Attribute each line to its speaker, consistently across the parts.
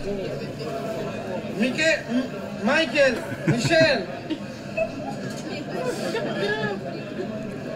Speaker 1: Michael, Michael, Michelle.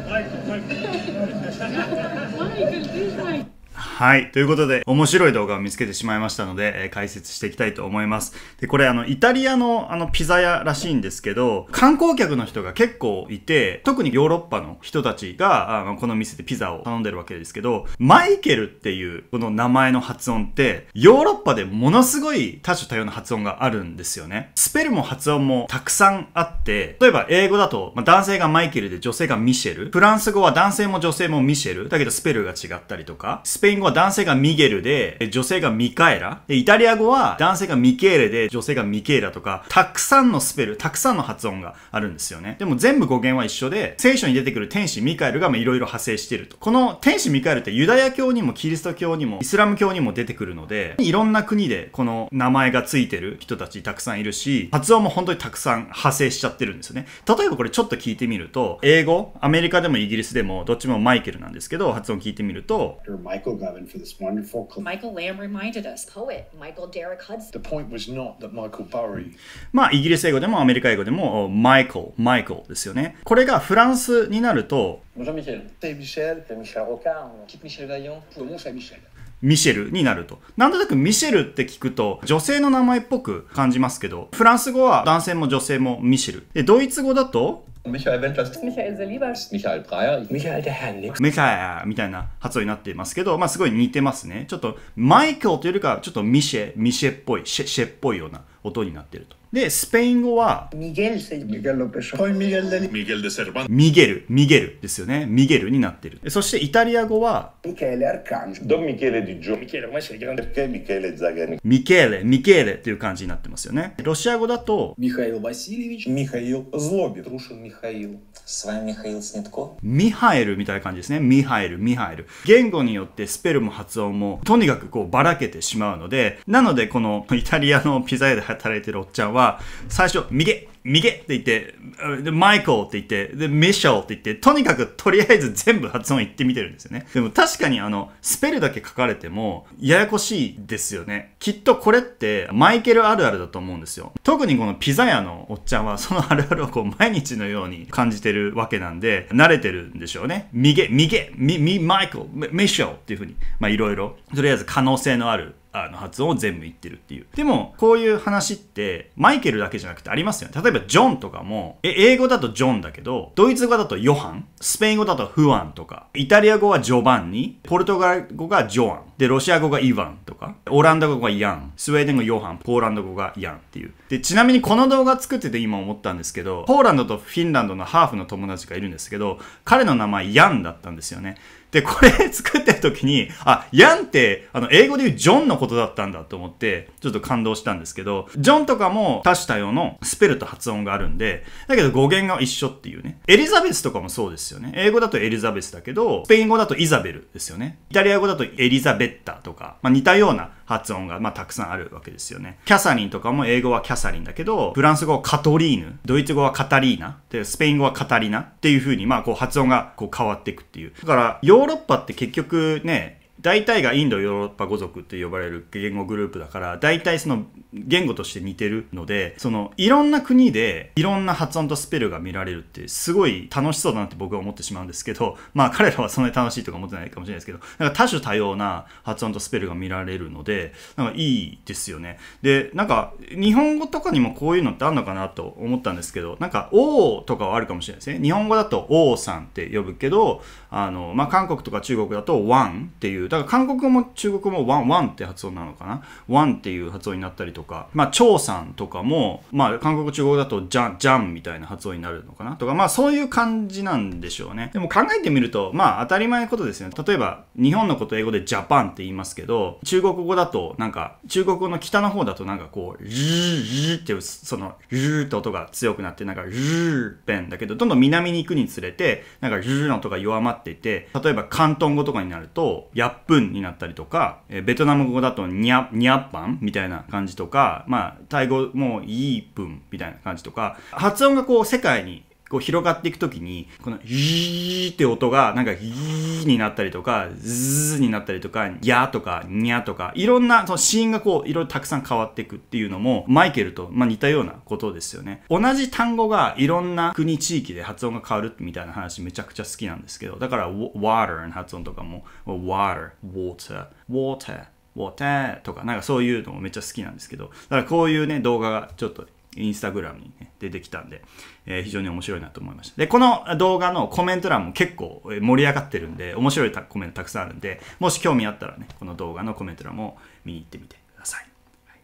Speaker 1: Michael. Michael, はい。ということで、面白い動画を見つけてしまいましたので、えー、解説していきたいと思います。で、これ、あの、イタリアの、あの、ピザ屋らしいんですけど、観光客の人が結構いて、特にヨーロッパの人たちが、あの、この店でピザを頼んでるわけですけど、マイケルっていう、この名前の発音って、ヨーロッパでものすごい多種多様な発音があるんですよね。スペルも発音もたくさんあって、例えば英語だと、まあ、男性がマイケルで女性がミシェル、フランス語は男性も女性もミシェル、だけどスペルが違ったりとか、スペイン語語は男性がミゲルで、女性がミカエラ。で、イタリア語は男性がミケーレで、女性がミケーラとか、たくさんのスペル、たくさんの発音があるんですよね。でも全部語源は一緒で、聖書に出てくる天使ミカエルがいろいろ派生してると。この天使ミカエルってユダヤ教にもキリスト教にもイスラム教にも出てくるので、いろんな国でこの名前がついてる人たちたくさんいるし、発音も本当にたくさん派生しちゃってるんですよね。例えばこれちょっと聞いてみると、英語、アメリカでもイギリスでもどっちもマイケルなんですけど、発音聞いてみると、マイケルが Owen for this wonderful. Michael Lamb reminded us, poet Michael Derek Hudson. The point was not that Michael Bowery. まあ、イギリス英語でもアメリカ英語でも、Michael、Michael ですよね。これがフランスになると、Bonjour Michel. Salut Michel. Salut Michel Rocard. Quitte Michel Vaillant. Poumon Saint-Michel. ミシェルになると。なんとなくミシェルって聞くと女性の名前っぽく感じますけど、フランス語は男性も女性もミシェル。で、ドイツ語だと Michael Wendlers. Michael Selibas. Michael Breyer. Michael der Herr Nix. Michael みたいな発音になっていますけど、まあすごい似てますね。ちょっとマイケルというよりかはちょっとミシェ、ミシェっぽい、シェシェっぽいような。音になってると。で、スペイン語は、ミゲル、ミゲル、ミゲルですよね。ミゲルになってる。そしてイタリア語は、ミケレ・アルカンジミケレ・ディジョ、ミケレ・マシギンデ、ミケレ・ザゲニ、ミケレ、ミケレっていう感じになってますよね。ロシア語だと、ミハイル・バシリチ、ミハイル・ズロビ、シュ・ミハイル、スワイ・ミハイル・スネッコ。ミハイルみたいな感じですね。ミハイル、ミハイル。言語によってスペルも発音も、とにかくこうばらけてしまうので、なのでこのイタリアのピザ屋で働いてるおっちゃんは、最初、右、右って言って、で、マイコーって言って、で、ミシェルって言って、とにかくとりあえず全部発音言ってみてるんですよね。でも確かにあの、スペルだけ書かれても、ややこしいですよね。きっとこれって、マイケルあるあるだと思うんですよ。特にこのピザ屋のおっちゃんは、そのあるあるをこう、毎日のように感じてるわけなんで、慣れてるんでしょうね。右、右、ミ、ミ、マイコー、ミシェルっていうふうに、まあいろいろ、とりあえず可能性のあるあの発音を全部言ってるっていう。でも、こういう話って、マイケルだけじゃなくてありますよね。例えばばジョンとかも、英語だとジョンだけど、ドイツ語だとヨハン、スペイン語だとフアンとか、イタリア語はジョバンニ、ポルトガル語がジョアン、で、ロシア語がイヴァン、かオランダ語がヤンスウェーデン語ヨハンポーランド語がヤンっていうでちなみにこの動画作ってて今思ったんですけどポーランドとフィンランドのハーフの友達がいるんですけど彼の名前ヤンだったんですよねで、これ作ってる時に、あ、ヤンって、あの、英語で言うジョンのことだったんだと思って、ちょっと感動したんですけど、ジョンとかも多種多様のスペルと発音があるんで、だけど語源が一緒っていうね。エリザベスとかもそうですよね。英語だとエリザベスだけど、スペイン語だとイザベルですよね。イタリア語だとエリザベッタとか、まあ、似たよううな発音が、まあ、たくさんあるわけですよね。キャサリンとかも英語はキャサリンだけど、フランス語はカトリーヌ、ドイツ語はカタリーナ、でスペイン語はカタリナっていう風に、まあ、こう発音がこう変わっていくっていう。だから、ヨーロッパって結局ね、大体がインドヨーロッパ語族って呼ばれる言語グループだから大体その言語として似てるのでそのいろんな国でいろんな発音とスペルが見られるってすごい楽しそうだなって僕は思ってしまうんですけど まあ彼らはそんなに楽しいとか思ってないかもしれないですけどなんか多種多様な発音とスペルが見られるのでなんかいいですよねでなんか日本語とかにもこういうのってあるのかなと思ったんですけどなんか「王」とかはあるかもしれないですね日本語だと「王さん」って呼ぶけどあの、まあ、韓国とか中国だと「ワン」っていうだから韓国語も中国語もワンワンって発音なのかなワンっていう発音になったりとか、まあ、長さんとかも、まあ、韓国中国だとジャン、ジャンみたいな発音になるのかなとか、まあ、そういう感じなんでしょうね。でも考えてみると、まあ、当たり前のことですよね。例えば、日本のこと英語でジャパンって言いますけど、中国語だと、なんか、中国語の北の方だとなんかこう、ルー、ーってその、ルーって音が強くなって、なんか、ルーペンだけど、どんどん南に行くにつれて、なんか、ルーの音が弱まっていて、例えば、広東語とかになると、やっ分になったりとか、えベトナム語だとニャニャッパンみたいな感じとか、まあ、タイ語もイープンみたいな感じとか、発音がこう世界にこう広がっていくときに、この、いーって音が、なんか、いーになったりとか、ずーになったりとか、やとか、にゃとか、いろんな、そのシーンがこう、いろいろたくさん変わっていくっていうのも、マイケルと、まあ、似たようなことですよね。同じ単語がいろんな国、地域で発音が変わるみたいな話めちゃくちゃ好きなんですけど、だから、water の発音とかも、water, water, water, water とか、なんかそういうのもめっちゃ好きなんですけど、だからこういうね、動画がちょっとインスタグラムに、ね、出てきたんで、えー、非常に面白いなと思いました。で、この動画のコメント欄も結構盛り上がってるんで、面白いコメントたくさんあるんで、もし興味あったらね、この動画のコメント欄も見に行ってみてください。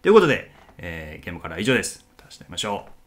Speaker 1: ということで、えー、ゲームからは以上です。また明日会いましょう。